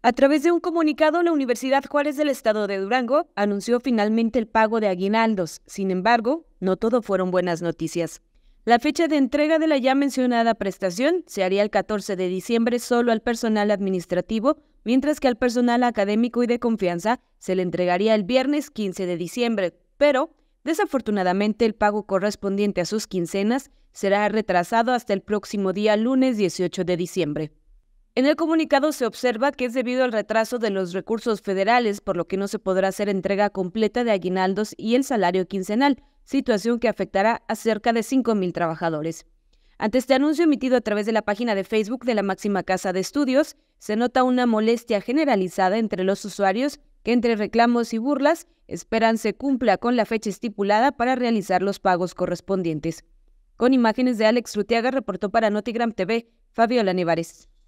A través de un comunicado, la Universidad Juárez del Estado de Durango anunció finalmente el pago de aguinaldos. Sin embargo, no todo fueron buenas noticias. La fecha de entrega de la ya mencionada prestación se haría el 14 de diciembre solo al personal administrativo, mientras que al personal académico y de confianza se le entregaría el viernes 15 de diciembre. Pero, desafortunadamente, el pago correspondiente a sus quincenas será retrasado hasta el próximo día lunes 18 de diciembre. En el comunicado se observa que es debido al retraso de los recursos federales, por lo que no se podrá hacer entrega completa de aguinaldos y el salario quincenal, situación que afectará a cerca de 5.000 trabajadores. Ante este anuncio emitido a través de la página de Facebook de la máxima casa de estudios, se nota una molestia generalizada entre los usuarios que entre reclamos y burlas esperan se cumpla con la fecha estipulada para realizar los pagos correspondientes. Con imágenes de Alex Rutiaga, reportó para Notigram TV, Fabiola Nevares.